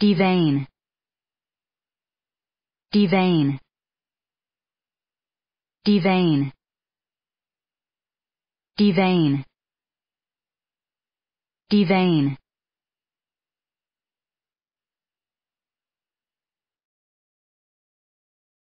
Devein. Devein. Devein. Devein. Devein.